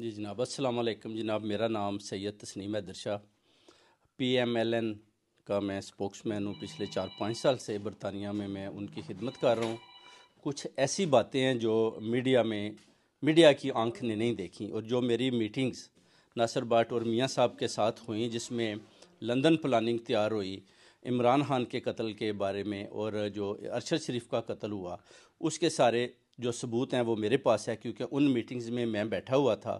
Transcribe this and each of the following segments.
जी जनाब असलकम जनाब मेरा नाम Syed Tasneem Haider Shah P M L N का मैं स्पोक्समैन हूँ पिछले चार पाँच साल से बरतानिया में मैं उनकी खिदमत कर रहा हूँ कुछ ऐसी बातें हैं जो मीडिया में मीडिया की आंख ने नहीं देखी और जो मेरी मीटिंग्स नासर बाट और मियाँ साहब के साथ हुई जिसमें लंदन प्लानिंग तैयार हुई इमरान खान के कत्ल के बारे में और जो अरशद शरीफ का कत्ल हुआ उसके सारे जो सबूत हैं वो मेरे पास है क्योंकि उन मीटिंग्स में मैं बैठा हुआ था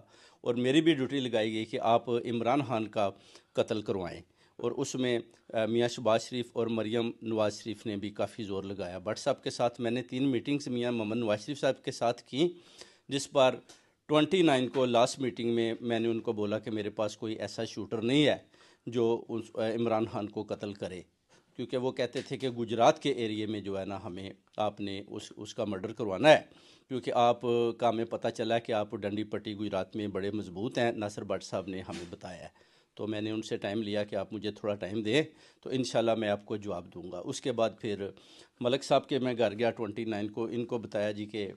और मेरी भी ड्यूटी लगाई गई कि आप इमरान खान का कत्ल करवाएं और उसमें मियाँ शबाज शरीफ और मरियम नवाज शरीफ ने भी काफ़ी ज़ोर लगाया भट्ट साहब के साथ मैंने तीन मीटिंग्स मियाँ मोहम्मद नवाज शरीफ साहब के साथ की जिस पर ट्वेंटी नाइन को लास्ट मीटिंग में मैंने उनको बोला कि मेरे पास कोई ऐसा शूटर नहीं है जो उस इमरान खान को कत्ल करे क्योंकि वो कहते थे कि गुजरात के एरिए में जो है ना हमें आपने उस उसका मर्डर करवाना है क्योंकि आप का हमें पता चला कि आप डंडी पट्टी गुजरात में बड़े मजबूत हैं नासर भट्ट साहब ने हमें बताया है तो मैंने उनसे टाइम लिया कि आप मुझे थोड़ा टाइम दें तो इन मैं आपको जवाब दूंगा उसके बाद फिर मलक साहब के मैं घर गया ट्वेंटी नाइन को इनको बताया जी कि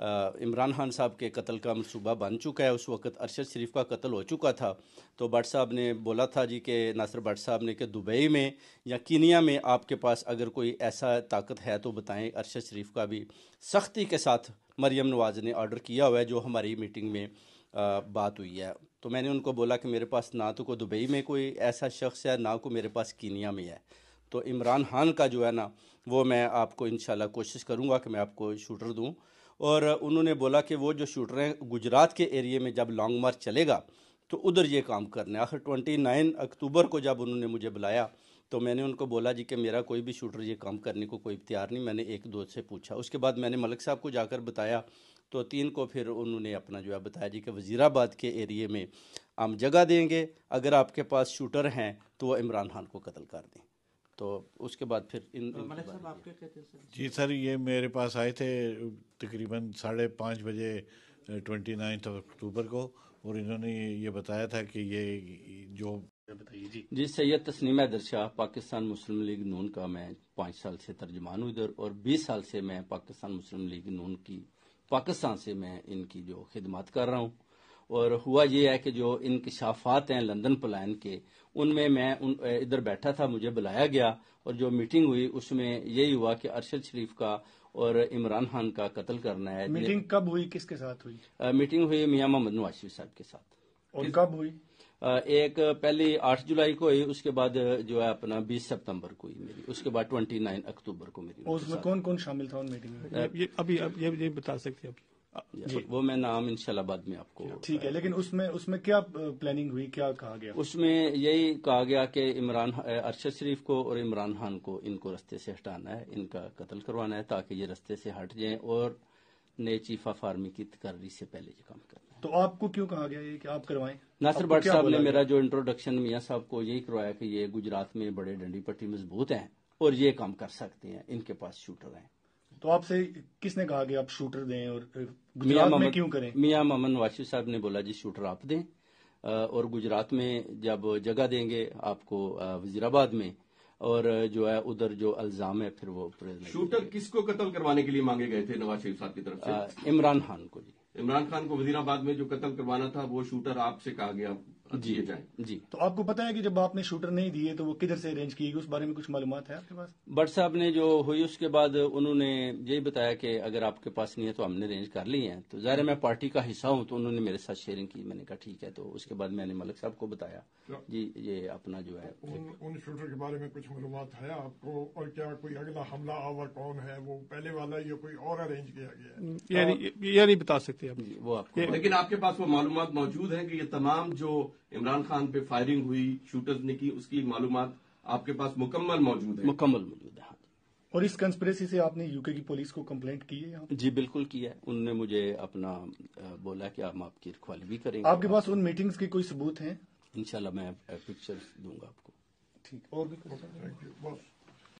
इमरान खान साहब के कत्ल का मनसूबा बन चुका है उस वक्त अरशद शरीफ का कत्ल हो चुका था तो भट्ट साहब ने बोला था जी कि नासिर भट्ट साहब ने कि दुबई में या कीनिया में आपके पास अगर कोई ऐसा ताकत है तो बताएं अरशद शरीफ का भी सख्ती के साथ मरियम नवाज़ ने ऑर्डर किया हुआ है जो हमारी मीटिंग में आ, बात हुई है तो मैंने उनको बोला कि मेरे पास ना तो कोई दुबई में कोई ऐसा शख्स है ना को मेरे पास कीनिया में है तो इमरान खान का जो है ना वो मैं आपको इन कोशिश करूँगा कि मैं आपको शूटर दूँ और उन्होंने बोला कि वो जो शूटर हैं गुजरात के एरिए में जब लॉन्ग मार्च चलेगा तो उधर ये काम करना है आखिर ट्वेंटी नाइन अक्टूबर को जब उन्होंने मुझे बुलाया तो मैंने उनको बोला जी कि मेरा कोई भी शूटर ये काम करने को कोई इख्तियार नहीं मैंने एक दो से पूछा उसके बाद मैंने मलिक साहब को जाकर बताया तो तीन को फिर उन्होंने अपना जो है बताया जी कि वज़ीराबाद के एरिए में हम जगह देंगे अगर आपके पास शूटर हैं तो वह इमरान खान को कत्ल कर दें तो उसके बाद फिर इन तो कहते हैं जी सर ये मेरे पास आए थे तकरीबन साढ़े पाँच बजे ट्वेंटी नाइन्थ अक्टूबर को और इन्होंने ये बताया था कि ये जो जी जी सैयद तस्नीम हैदर शाह पाकिस्तान मुस्लिम लीग नून का मैं पाँच साल से तर्जमान हूँ इधर और बीस साल से मैं पाकिस्तान मुस्लिम लीग नून की पाकिस्तान से मैं इनकी जो खिदमत कर रहा हूँ और हुआ ये है कि जो इनकशाफात हैं लंदन पलायन के उनमें मैं उन इधर बैठा था मुझे बुलाया गया और जो मीटिंग हुई उसमें यही हुआ कि अरशद शरीफ का और इमरान खान का कत्ल करना है मीटिंग कब हुई किसके साथ हुई आ, मीटिंग हुई मियाँ मोहम्मद नवाज शरीफ साहब के साथ और कब हुई एक पहली आठ जुलाई को हुई उसके बाद जो है अपना बीस सितंबर को हुई मेरी उसके बाद ट्वेंटी नाइन अक्टूबर को मेरी उसमें कौन कौन शामिल था उन मीटिंग में ये, अभी ये, ये बता सकते हैं जी वो मैं नाम इनशाला बाद में आपको ठीक है लेकिन उसमें उसमें क्या प्लानिंग हुई क्या कहा गया उसमें यही कहा गया कि इमरान अरशद शरीफ को और इमरान खान को इनको रस्ते से हटाना है इनका कत्ल करवाना है ताकि ये रस्ते से हट जाए और नए चीफ ऑफ आर्मी की तकर्री से पहले ये काम करना है तो आपको क्यों कहा गया ये कि आप करवाएं नासिर भट साहब ने मेरा जो इंट्रोडक्शन मियाँ साहब को यही करवाया कि ये गुजरात में बड़े डंडी पट्टी मजबूत हैं और ये काम कर सकते हैं इनके पास शूटर हैं तो आपसे किसने कहा कि आप शूटर दें और गुजरात में क्यों करें मियां ममन वाशिफ साहब ने बोला जी शूटर आप दें और गुजरात में जब जगह देंगे आपको वजीराबाद में और जो है उधर जो अल्जाम है फिर वो शूटर किसको कत्ल करवाने के लिए मांगे गए थे नवाज शरीफ साहब की तरफ से इमरान खान को जी इमरान खान को वजीराबाद में जो कत्ल करवाना था वो शूटर आपसे कहा गया जी जी तो आपको पता है कि जब आपने शूटर नहीं दिए तो वो किधर से अरेंज की उस बारे में कुछ मालूम है आपके पास बट साहब ने जो हुई उसके बाद उन्होंने यही बताया कि अगर आपके पास नहीं है तो हमने अरेंज कर ली है तो ज़ाहिर मैं पार्टी का हिस्सा हूँ तो उन्होंने मेरे साथ शेयरिंग की मैंने कहा ठीक है तो उसके बाद मैंने मलिक साहब को बताया जी तो ये अपना जो है उन, शूटर के बारे में कुछ मालूम है आपको और क्या कोई अगला हमला आवर कौन है वो पहले वाला या कोई और अरेंज किया गया ये नहीं बता सकते वो आपको लेकिन आपके पास वो मालूम मौजूद है कि ये तमाम जो इमरान खान पे फायरिंग हुई शूटर्स ने की उसकी मालूम आपके पास मुकम्मल मौजूद है मुकम्मल मौजूद है हाँ और इस कंस्परेसी से आपने यूके की पुलिस को कंप्लेंट की है यहाँ जी बिल्कुल की है उनने मुझे अपना बोला कि हम आपकी रखवाली भी करेंगे आपके पास उन मीटिंग्स के कोई सबूत हैं इंशाल्लाह मैं पिक्चर्स दूंगा आपको ठीक और भी कुछ